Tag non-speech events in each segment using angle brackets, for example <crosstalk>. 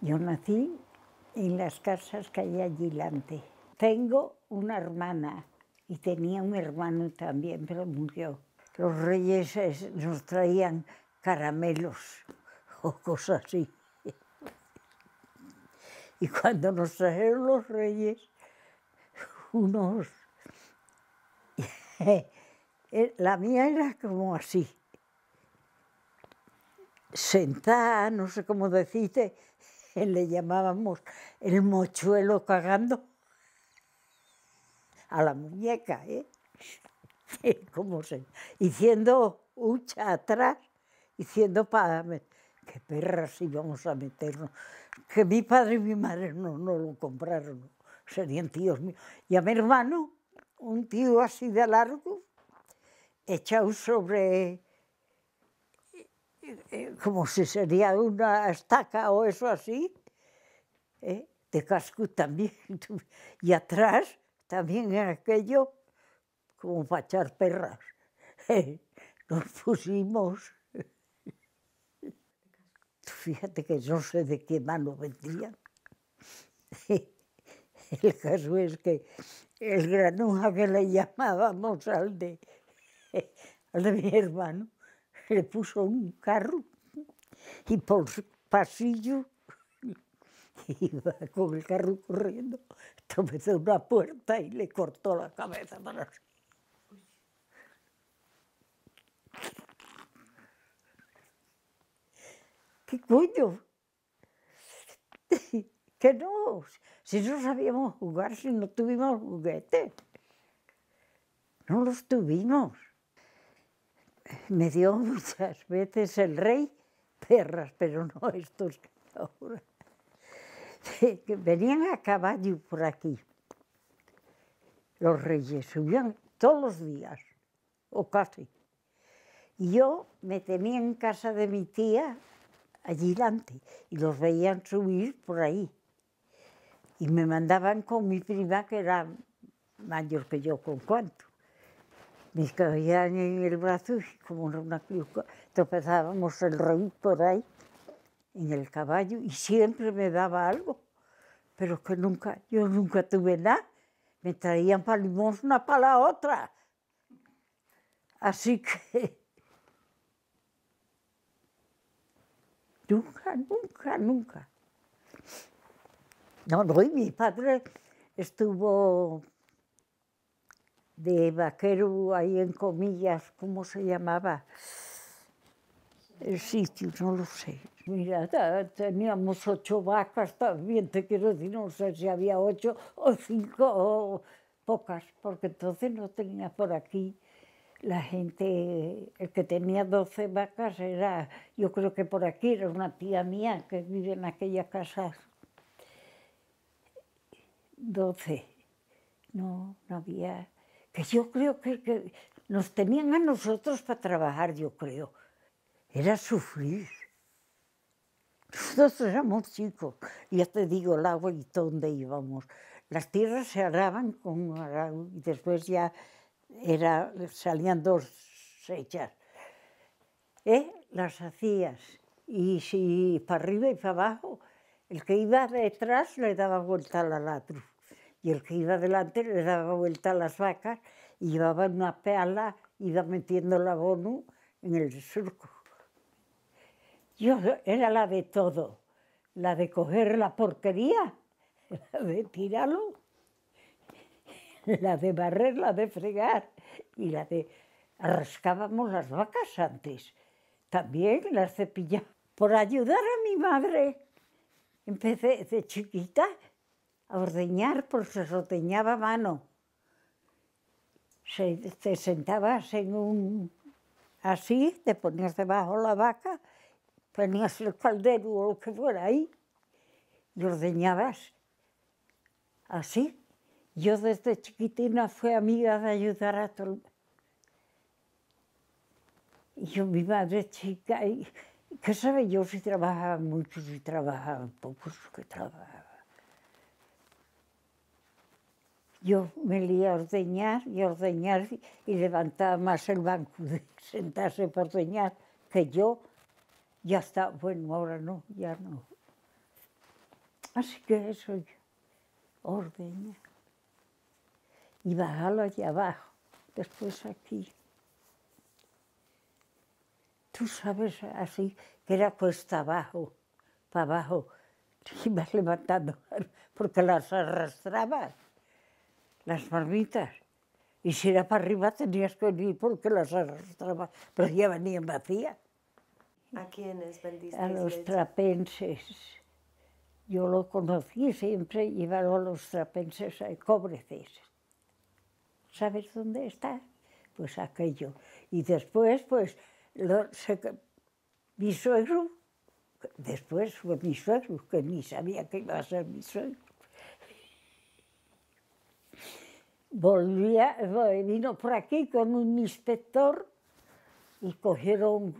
Yo nací en las casas que hay allí delante. Tengo una hermana y tenía un hermano también, pero murió. Los reyes nos traían caramelos <laughs> o cosas así. Y cuando nos trajeron los reyes, unos... <laughs> La mía era como así, sentada, no sé cómo decirte, <laughs> le llamábamos el mochuelo cagando <laughs> a la muñeca, ¿eh? <laughs> ¿Cómo se? Diciendo hucha atrás, diciendo para qué perras íbamos a meternos. Que mi padre y mi madre no, no lo compraron, serían tíos míos. Y a mi hermano, un tío así de largo, echado sobre eh, como si sería una estaca o eso así, ¿eh? de casco también, <laughs> y atrás también en aquello, como para perras. <laughs> ¿eh? Nos pusimos. Fíjate que no sé de qué mano vendían. <laughs> El caso es que el granuja que le llamábamos al al de mi hermano, le puso un carro y por pasillo <laughs> iba con el carro corriendo, en una puerta y le cortó la cabeza para ¿Qué coño? <laughs> que no, si no sabíamos jugar, si no tuvimos juguetes. No los tuvimos me dio <laughs> muchas veces el rey perras, pero no estos que ahora. Venían a caballo por aquí. Los reyes subían todos los días, o casi. Y yo me tenía en casa de mi tía, allí delante, y los veían subir por ahí. Y me mandaban con mi prima, que era mayor que yo, con cuánto. Me caían en el brazo y como una piuca tropezábamos el rey por ahí en el caballo y siempre me daba algo, pero que nunca, yo nunca tuve nada, me traían para una para la otra. Así que <laughs> nunca, nunca, nunca. No, no, y mi padre estuvo de vaquero ahí en comillas, ¿cómo se llamaba? El sitio, no lo sé. Mira, teníamos ocho vacas, también te quiero decir, no sé si había ocho o cinco o pocas, porque entonces no tenía por aquí la gente, el que tenía doce vacas era, yo creo que por aquí era una tía mía que vive en aquella casa. doce. No, no había yo creo que, nos tenían a nosotros para trabajar, yo creo. Era sufrir. Nosotros éramos chicos, ya te digo el agua y donde íbamos. Las tierras se araban con agua y después ya era, salían dos hechas. ¿Eh? Las hacías y si para arriba y para abajo, el que iba detrás le daba vuelta a la latru y el que iba adelante le daba vuelta a las vacas y llevaba una peala, iba metiendo la bonu en el surco. Yo era la de todo, la de coger la porquería, <laughs> la de tirarlo, la de barrer, la de fregar y la de... rascábamos las vacas antes, también las cepillábamos. Por ayudar a mi madre, empecé de chiquita a ordeñar, porque se ordeñaba mano. te sentabas en un... así, te ponías debajo la vaca, ponías el caldero o lo que fuera ahí y ordeñabas así. Yo desde chiquitina fui amiga de ayudar a todo. Y yo, mi madre chica, ¿qué sabe yo si trabajaba mucho si trabajaba poco? que trabajaba yo me leía a ordeñar y ordeñar y levantaba más el banco de sentarse para ordeñar que yo. Ya está, bueno, ahora no, ya no. Así que eso yo, ordeñar. Y bajalo allá abajo, después aquí. Tú sabes, así, que era cuesta abajo, para abajo. y <laughs> ibas levantando, porque las arrastraba las marmitas. Y si era para arriba tenías que venir porque las arrastraba, pero ya venían vacías. ¿A quiénes vendiste? A los trapenses. Yo lo conocí siempre, llevaron a los trapenses a Cobreces. ¿Sabes dónde está? Pues aquello. Y después, pues, mi suegro, después fue mi suegro, que ni sabía que iba a ser mi suegro, volvía, eh, vino por aquí con un inspector y cogieron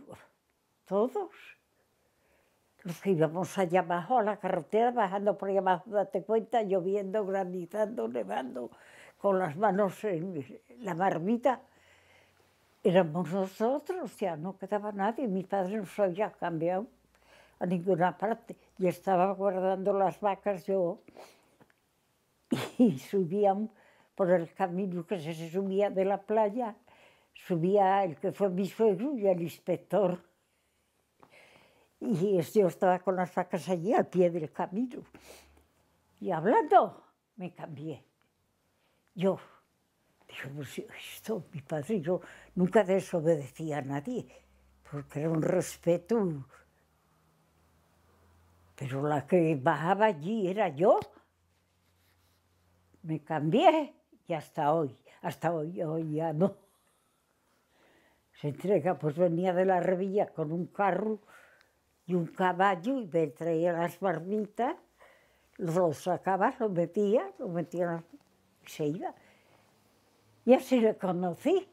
todos los que íbamos allá abajo a la carretera, bajando por allá abajo, date cuenta, lloviendo, granizando, nevando, con las manos en la marmita. Éramos nosotros, ya no quedaba nadie. Mi padre se había cambiado a ninguna parte y estaba guardando las vacas yo. Y subíamos por el camino que se subía de la playa, subía el que fue mi suegro y el inspector. Y yo este estaba con las vacas allí al pie del camino. Y hablando, me cambié. Yo, dije, pues esto, mi padre, yo nunca desobedecía a nadie, porque era un respeto. Pero la que bajaba allí era yo. Me cambié y hasta hoy, hasta hoy, hoy ya no. Se entrega, pues venía de la revilla con un carro y un caballo y me traía las barbitas, los sacaba, lo metía, lo metía y se iba. Y así le conocí.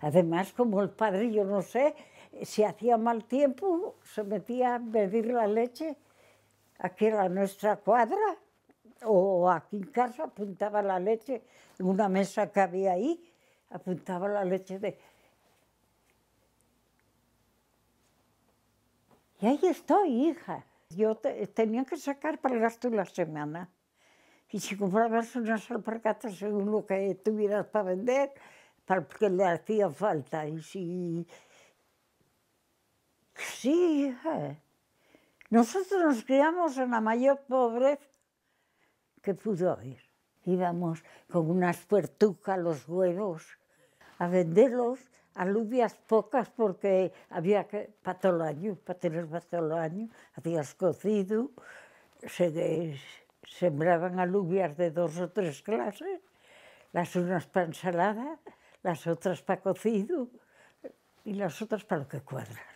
Además, como el padre, yo no sé, si hacía mal tiempo, se metía a medir la leche aquí era nuestra cuadra o aquí en casa apuntaba la leche, en una mesa que había ahí, apuntaba la leche de... Y ahí estoy, hija. Yo tenía que sacar para el gasto de la semana. Y si comprabas unas alpargatas según lo que tuvieras para vender, para le hacía falta. Y si... Sí, hija. Nosotros nos criamos en la mayor pobreza qué pudo ir. Íbamos con unas puertucas los huevos a venderlos alubias pocas porque había que para todo el año, para tener para todo el año, hacías cocido, se, sembraban alubias de dos o tres clases, las unas para ensalada, las otras para cocido y las otras para lo que cuadras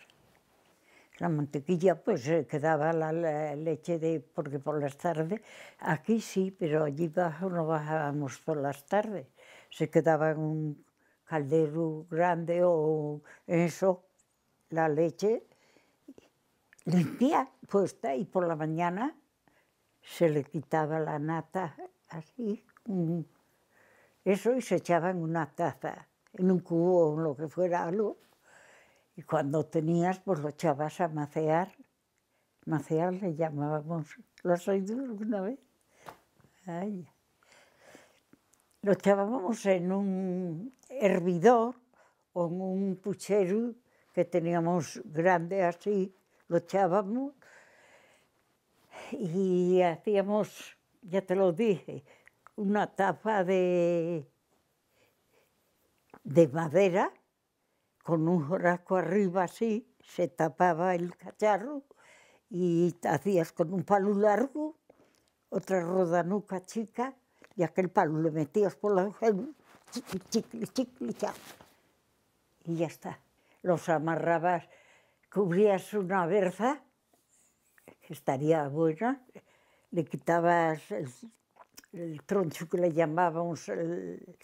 la mantequilla pues eh, quedaba la, leche de, porque por las tardes, aquí sí, pero allí bajo no bajábamos por las tardes, se quedaba en un caldero grande o eso, la leche limpia, puesta, y por la mañana se le quitaba la nata así, eso, y se echaba en una taza, en un cubo o en lo que fuera algo. Y cuando tenías, pues lo echabas a macear. Macear le llamábamos. ¿Lo has oído alguna vez? Ay. Lo echábamos en un hervidor o en un puchero que teníamos grande así, lo echábamos y hacíamos, ya te lo dije, una tapa de, de madera con un rasco arriba así, se tapaba el cacharro y hacías con un palo largo, otra rodanuca chica, y aquel palo le metías por la hoja Y ya está. Los amarrabas, cubrías una berza, que estaría buena, le quitabas el, el troncho que le llamábamos el,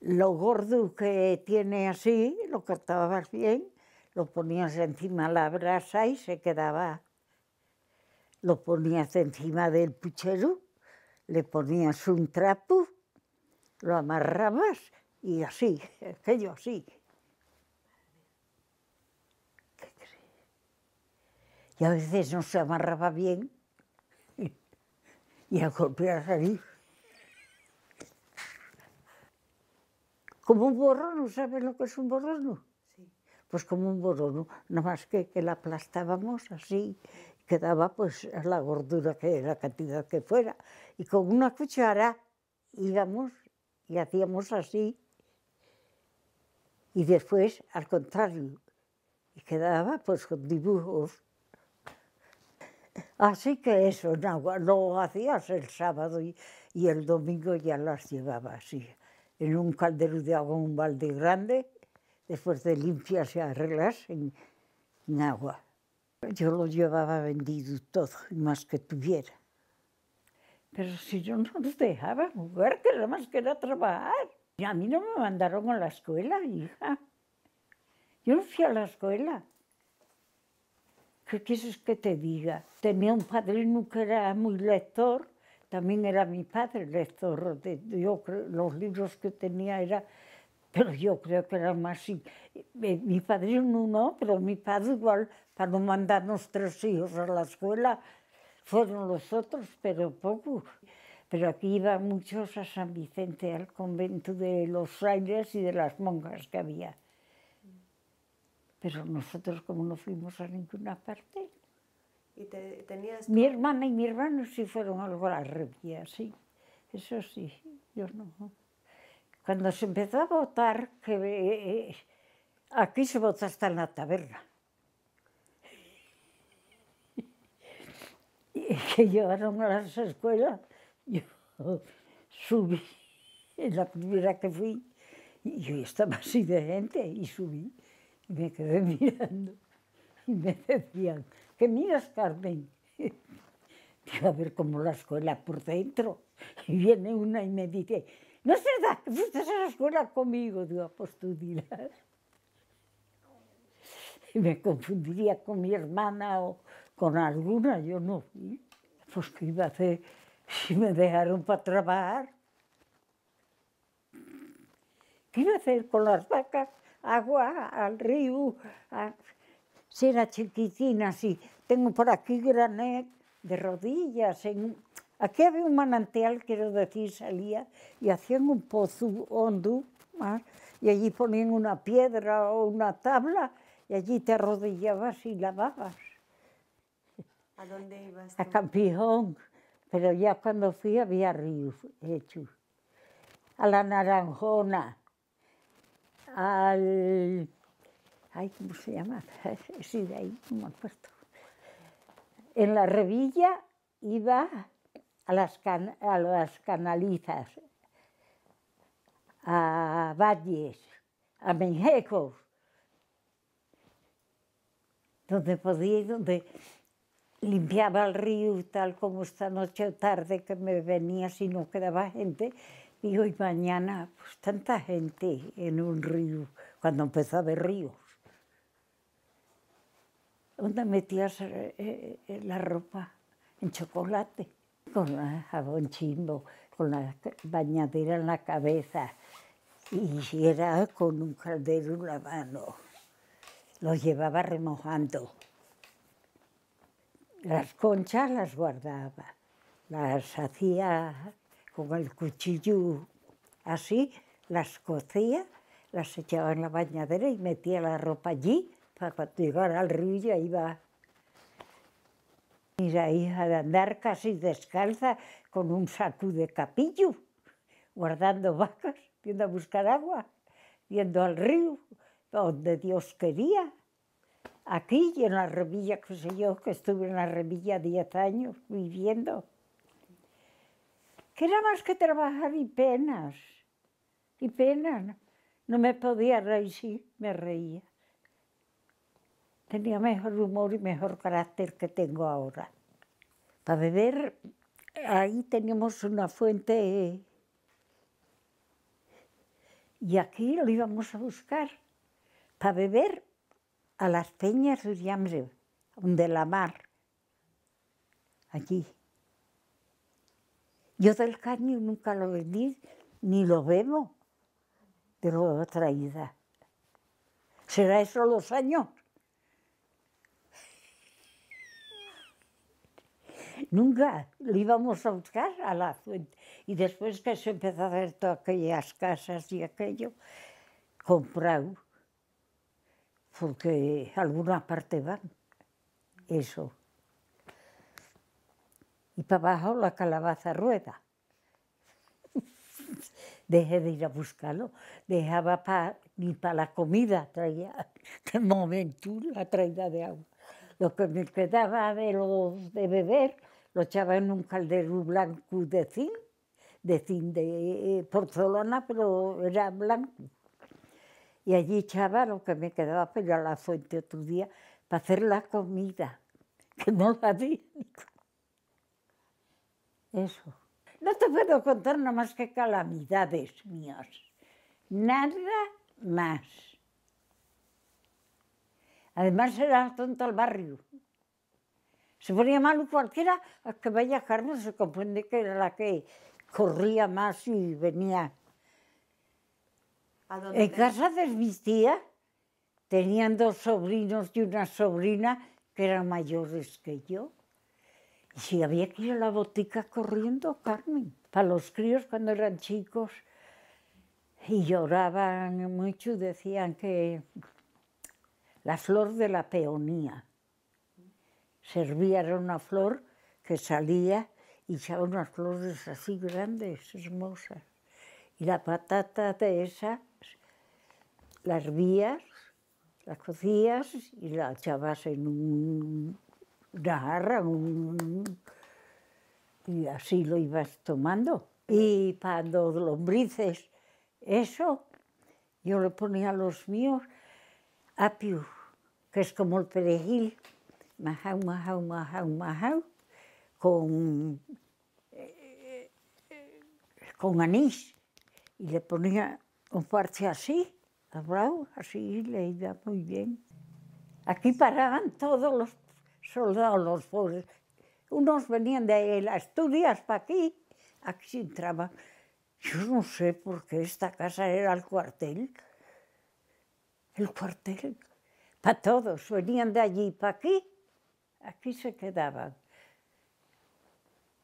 lo gordo que tiene así, lo cortabas bien, lo ponías encima la brasa y se quedaba. Lo ponías encima del puchero, le ponías un trapo, lo amarrabas y así, aquello <laughs> así. ¿Qué crees? Y a veces no se amarraba bien <laughs> y a golpear como un borrono, ¿sabes lo que es un borrono? Pues como un borrón, nada más que, la aplastábamos así, quedaba pues la gordura que la cantidad que fuera, y con una cuchara íbamos y hacíamos así, y después al contrario, quedaba pues con dibujos. Así que eso, no, lo hacías el sábado y, el domingo ya las llevaba así en un caldero de agua, un balde grande, después de limpias y arreglas en, agua. Yo lo llevaba vendido todo, más que tuviera. Pero si yo no los dejaba jugar, que nada más que era trabajar. Y a mí no me mandaron a la escuela, hija. Yo no fui a la escuela. ¿Qué quieres que te diga? Tenía un padre que era muy lector también era mi padre lector. De, yo, los libros que tenía era, pero yo creo que era más... Eh, mi padre no, pero mi padre igual, para no mandarnos tres hijos a la escuela, fueron los otros, pero poco. Pero aquí iban muchos a San Vicente, al convento de los frailes y de las monjas que había. Pero nosotros como no fuimos a ninguna parte, mi hermana y mi hermano sí fueron algo a la revía, sí. Eso sí, yo no. Cuando se empezó a votar, eh, eh, aquí se vota hasta en la taberna. <laughs> Y que llevaron a las escuelas, yo <laughs> subí, en la primera que fui, y yo estaba así de gente, y subí, y me quedé <laughs> mirando, y me decían, que miras, Carmen, <laughs> te a ver como la escuela por dentro. Y viene una y me dice, no es verdad que fuiste la escuela conmigo. Digo, pues tú dirás. <laughs> Y me confundiría con mi hermana o con alguna, yo no Pues qué iba a hacer si me dejaron para trabajar. ¿Qué iba a hacer con las vacas? Agua, al río, a era chiquitina, así, Tengo por aquí granet de rodillas. En... Aquí había un manantial, quiero decir, salía y hacían un pozo hondo ¿ah? y allí ponían una piedra o una tabla y allí te arrodillabas y lavabas. ¿A dónde ibas? A Campijón, pero ya cuando fui había río hecho. A la Naranjona, al ay, ¿cómo se llama? <laughs> Sí, de ahí, como han puesto. En la revilla iba a las, a las canalizas, a valles, a menjecos, donde podía donde limpiaba el río tal como esta noche o tarde que me venía si no quedaba gente. Y hoy mañana, pues tanta gente en un río, cuando empezó a haber ríos donde metías eh, eh, eh, la ropa en chocolate, con jabón chimbo, con la bañadera en la cabeza, y era con un caldero en la mano. Lo llevaba remojando. Las conchas las guardaba, las hacía con el cuchillo así, las cocía, las echaba en la bañadera y metía la ropa allí para cuando al río ya iba. mira hija de andar casi descalza con un saco de capillo, guardando vacas, viendo a buscar agua, yendo al río, donde Dios quería. Aquí en la revilla, que sé yo, que estuve en la revilla diez años viviendo. Que era más que trabajar y penas, y penas. No me podía reír, sí, me reía tenía mejor humor y mejor carácter que tengo ahora. Para beber, ahí teníamos una fuente y aquí lo íbamos a buscar. Para beber a las peñas de hambre, de la mar, allí. Yo del caño nunca lo vendí, ni lo bebo de lo traída. ¿Será eso los años? Nunca íbamos a buscar a la fuente. Y después que se empezó a hacer todas aquellas casas y aquello, comprado, porque alguna parte van, eso. Y para abajo la calabaza rueda. <laughs> Dejé de ir a buscarlo, dejaba para ni para la comida, traía, <laughs> de momento la traída de agua. Lo que me quedaba de los de beber lo echaba en un caldero blanco de zinc, de zinc de eh, porcelana, pero era blanco. Y allí echaba lo que me quedaba, pero a la fuente otro día, para hacer la comida, <laughs> que no la di. Eso. No te puedo contar nada más que calamidades mías. Nada más. Además era tonto el barrio. Se ponía malo cualquiera, que a Carmen se comprende que era la que corría más y venía. en casa de mis tías tenían dos sobrinos y una sobrina que eran mayores que yo. Y si había que ir a la botica corriendo, Carmen, para los críos cuando eran chicos. Y lloraban mucho decían que la flor de la peonía servía era una flor que salía y echaba unas flores así grandes, hermosas. Y la patata de esas las hervías, las cocías y la echabas en un, una jarra, y así lo ibas tomando. Y para los lombrices, eso, yo le ponía a los míos apio, que es como el perejil, majau, majau, majau, majau, con, con anís. Y le ponía un parche así, así le iba muy bien. Aquí paraban todos los soldados, los pobres. Unos venían de las Asturias para aquí, aquí entraban. Yo no sé por qué esta casa era el cuartel. El cuartel, para todos, venían de allí para aquí aquí se quedaban.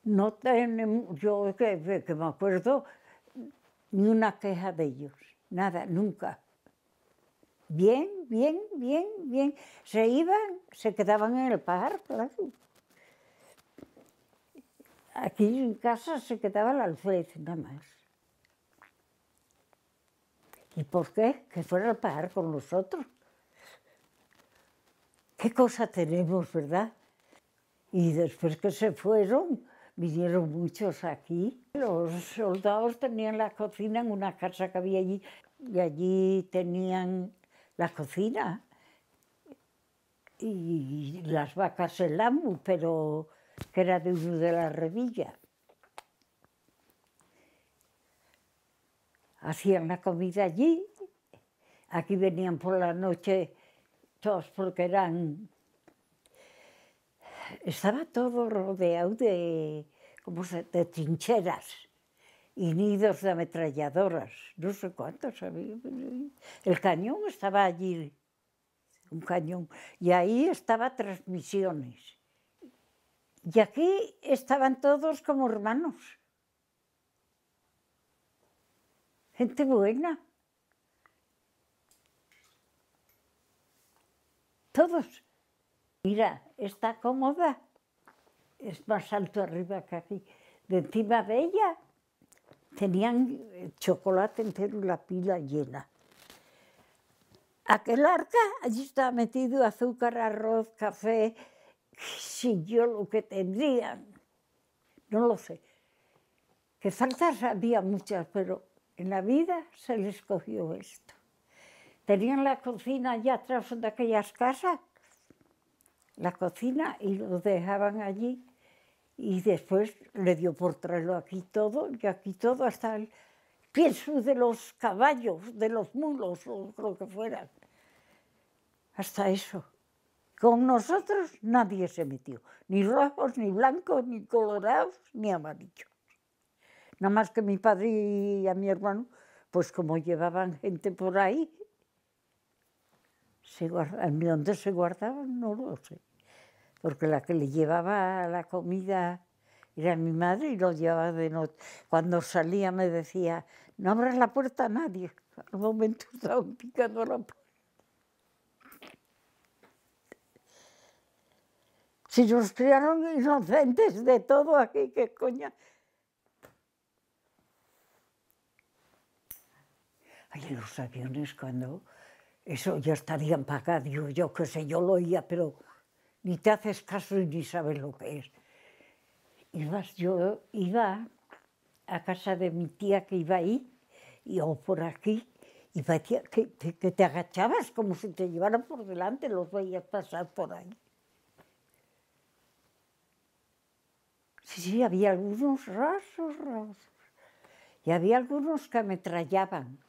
No tenemos, yo que, me acuerdo, ni una queja de ellos, nada, nunca. Bien, bien, bien, bien. Se iban, se quedaban en el parque. Aquí en casa se quedaba la Alfred, nada más. ¿Y por qué? Que fuera al pajar con nosotros. ¿Qué cosa tenemos, verdad? Y después que se fueron, vinieron muchos aquí. Los soldados tenían la cocina en una casa que había allí y allí tenían la cocina y las vacas el amo, pero que era de uno de la revilla. Hacían la comida allí, aquí venían por la noche todos porque eran... Estaba todo rodeado de, como se, de trincheras y nidos de ametralladoras, no sé cuántos había. El cañón estaba allí, un cañón, y ahí estaba transmisiones. Y aquí estaban todos como hermanos. Gente buena. todos. Mira, está cómoda, es más alto arriba que aquí, de encima de ella tenían chocolate entero y la pila llena. Aquel arca, allí estaba metido azúcar, arroz, café, si yo lo que tendrían, no lo sé. Que faltas había muchas, pero en la vida se les cogió esto. Tenían la cocina allá atrás de aquellas casas, la cocina, y lo dejaban allí. Y después le dio por traerlo aquí todo, y aquí todo, hasta el pienso de los caballos, de los mulos, o lo que fuera Hasta eso. Con nosotros nadie se metió, ni rojos, ni blancos, ni colorados, ni amarillos. Nada más que mi padre y a mi hermano, pues como llevaban gente por ahí, se dónde se guardaban no lo sé, porque la que le llevaba la comida era mi madre y lo llevaba de noche. Cuando salía me decía, no abras la puerta a nadie. <laughs> Al momento estaban picando la puerta. Si nos criaron inocentes de todo aquí, qué coña. Ay, los aviones cuando eso ya estarían pagados, yo, yo qué sé, yo lo oía, pero ni te haces caso ni sabes lo que es. Ibas, yo iba a casa de mi tía que iba ahí, y, o por aquí, y que, que, te agachabas como si te llevaran por delante, los veías pasar por ahí. Sí, sí, había algunos rasos, rasos. Y había algunos que ametrallaban.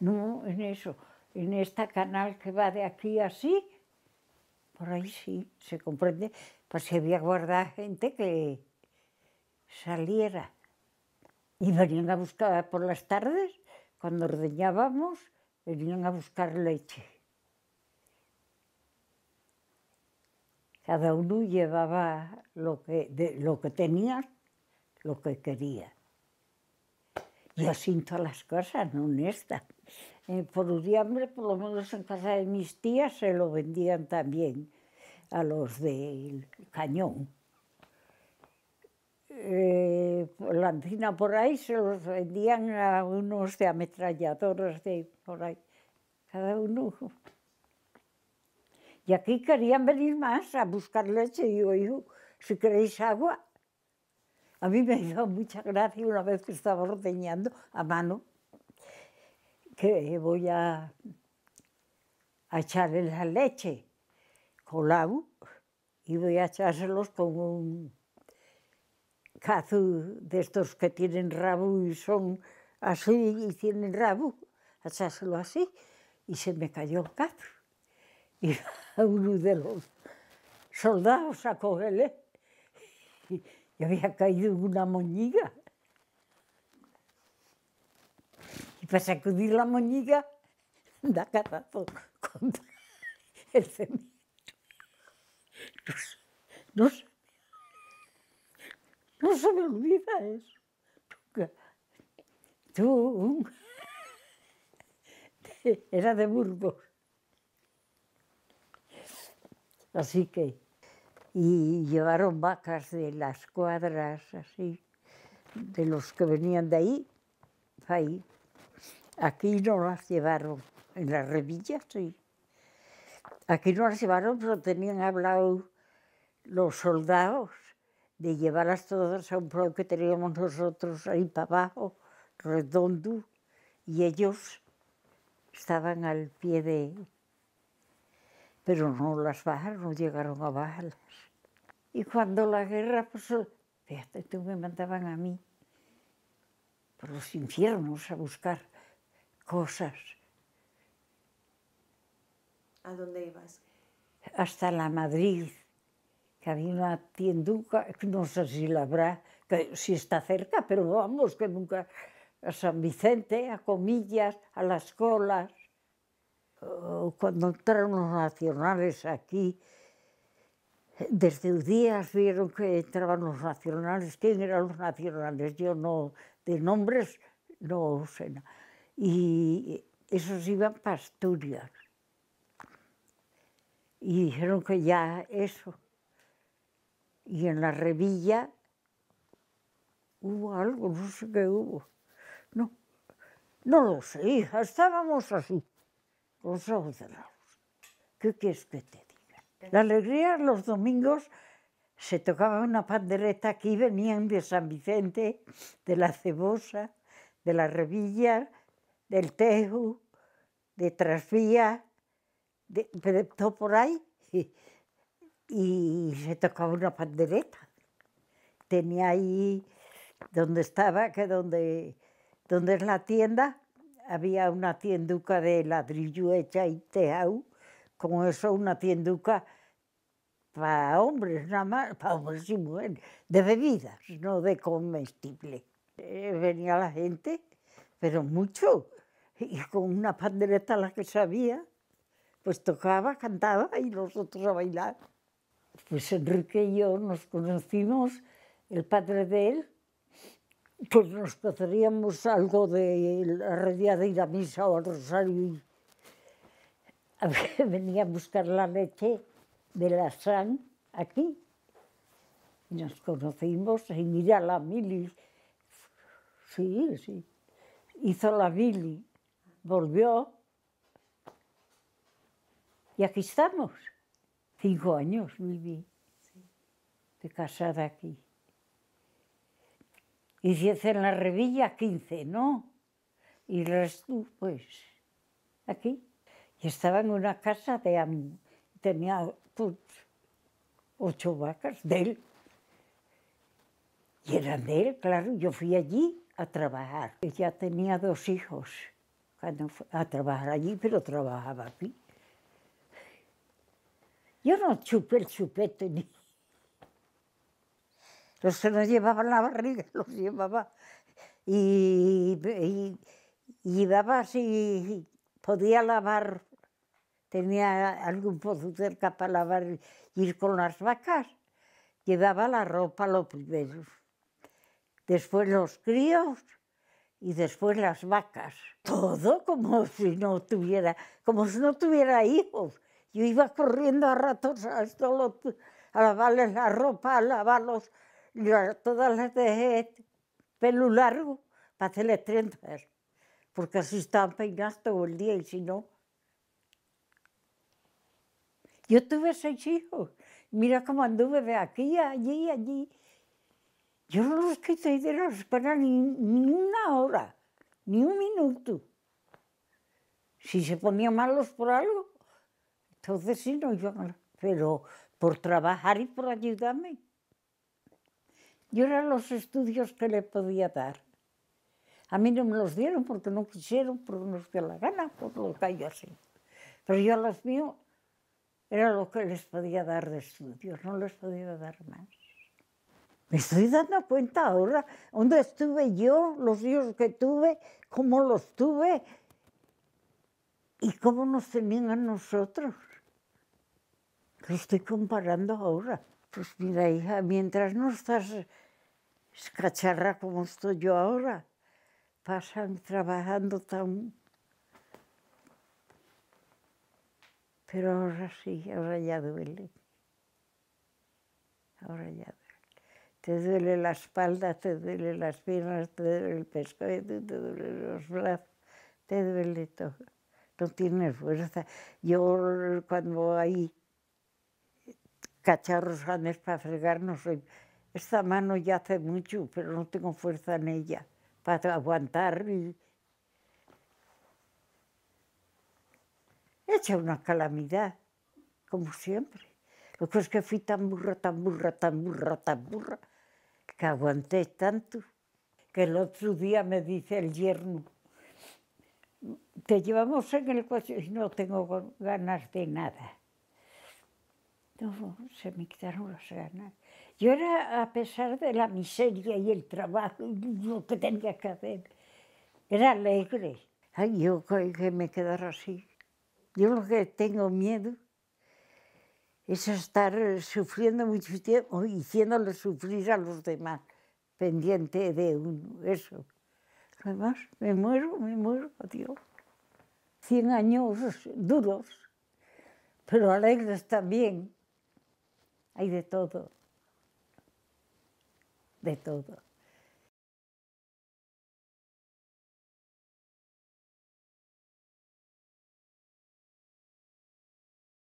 No, en eso, en esta canal que va de aquí así, por ahí sí, se comprende, pues se había guardado gente que saliera. Y venían a buscar por las tardes, cuando ordeñábamos, venían a buscar leche. Cada uno llevaba lo que, lo que tenía, lo que quería yo siento las cosas, no honesta. Eh, por un día, por lo menos en casa de mis tías se lo vendían también a los del cañón. Eh, la encina por ahí se los vendían a unos de ametralladoras de por ahí, cada uno. Y aquí querían venir más a buscar leche. Y digo, si queréis agua, a mí me hizo mucha gracia una vez que estaba ordeñando a mano, que voy a, echarle la leche colado y voy a echárselos con un cazu de estos que tienen rabo y son así y tienen rabo, echárselo así y se me cayó el cazo. Y <laughs> uno de los soldados a cogerle. <laughs> y había caído una moñiga. Y para sacudir la moñiga, <laughs> da carazo con <laughs> el cemento. No, se me olvida eso. Tú, era de Burgos. Así que y llevaron vacas de las cuadras, así, de los que venían de ahí, ahí. Aquí no las llevaron, en las revillas sí. Aquí no las llevaron, pero tenían hablado los soldados de llevarlas todas a un pueblo que teníamos nosotros ahí para abajo, redondo, y ellos estaban al pie de... Pero no las bajaron, no llegaron a bajarlas. Y cuando la guerra pues, fíjate tú, me mandaban a mí por los infiernos a buscar cosas. ¿A dónde ibas? Hasta la Madrid, que había una tienduca, no sé si la habrá, que si está cerca, pero vamos, que nunca, a San Vicente, a Comillas, a Las Colas. Oh, cuando entraron los nacionales aquí, desde días vieron que entraban los nacionales. ¿Quién eran los nacionales? Yo no, de nombres no sé nada. Y esos iban para Asturias. Y dijeron que ya eso. Y en la revilla hubo algo, no sé qué hubo. No, no lo sé, hija, estábamos así, los ojos cerrados. ¿Qué quieres que te la alegría los domingos se tocaba una pandereta, que venían de San Vicente, de la Cebosa, de la Revilla, del Tejo, de Trasvía, de, todo por ahí, y, se tocaba una pandereta. Tenía ahí donde estaba, que donde, donde es la tienda, había una tienduca de ladrillo hecha y tejado, como eso, una tienduca para hombres nada más, para hombres y mujeres, de bebidas, no de comestible. Eh, venía la gente, pero mucho, y con una pandereta la que sabía, pues tocaba, cantaba y nosotros a bailar. Pues Enrique y yo nos conocimos, el padre de él, pues nos pasaríamos algo de la redía de ir a misa o al rosario y <laughs> venía a buscar la leche de la SAN aquí. nos conocimos en ir la mili. Sí, sí. Hizo la mili, volvió. Y aquí estamos. Cinco años viví de casada aquí. Y si en la revilla, quince ¿no? Y el resto, pues, aquí. Y estaba en una casa de Tenía pues, ocho vacas de él. Y eran de él, claro, yo fui allí a trabajar. Ella tenía dos hijos a trabajar allí, pero trabajaba aquí. Yo no chupé el chupete ni... <laughs> se los llevaba en la barriga, <laughs> los llevaba y, llevaba así, podía lavar tenía algún pozo cerca para lavar y ir con las vacas. Llevaba la ropa lo primero, después los críos y después las vacas. Todo como si no tuviera, como si no tuviera hijos. Yo iba corriendo a ratos a, a lavarles la ropa, a lavarlos, todas las de pelo largo, para hacerles trenzas, porque así estaban peinadas todo el día y si no, yo tuve seis hijos. Mira cómo anduve de aquí, allí, allí. Yo no los quité de la espera ni, ni una hora, ni un minuto. Si se ponían malos por algo, entonces sí, no, yo Pero por trabajar y por ayudarme. Yo era los estudios que le podía dar. A mí no me los dieron porque no quisieron, por no nos dio la gana, por lo que yo así. Pero yo a los míos era lo que les podía dar de estudios, no les podía dar más. Me estoy dando cuenta ahora dónde estuve yo, los hijos que tuve, cómo los tuve y cómo nos tenían a nosotros. Lo estoy comparando ahora. Pues mira, hija, mientras no estás escacharra como estoy yo ahora, pasan trabajando tan Pero ahora sí, ahora ya duele. Ahora ya duele. Te duele la espalda, te duele las piernas, te duele el pescuezo, te duele los brazos, te duele todo. No tienes fuerza. Yo cuando hay cacharros grandes para fregar, no soy... Esta mano ya hace mucho, pero no tengo fuerza en ella para aguantar y una calamidad, como siempre. Lo que es que fui tan burra, tan burra, tan burra, tan burra, que aguanté tanto, que el otro día me dice el yerno, te llevamos en el coche y no tengo ganas de nada. No, se me quitaron las ganas. Yo era, a pesar de la miseria y el trabajo y lo que tenía que hacer, era alegre. Ay, yo que me quedara así. Yo lo que tengo miedo es estar eh, sufriendo mucho tiempo, haciéndole sufrir a los demás, pendiente de uno, eso. Además, me muero, me muero, adiós. Cien años duros, pero alegres también. Hay de todo, de todo.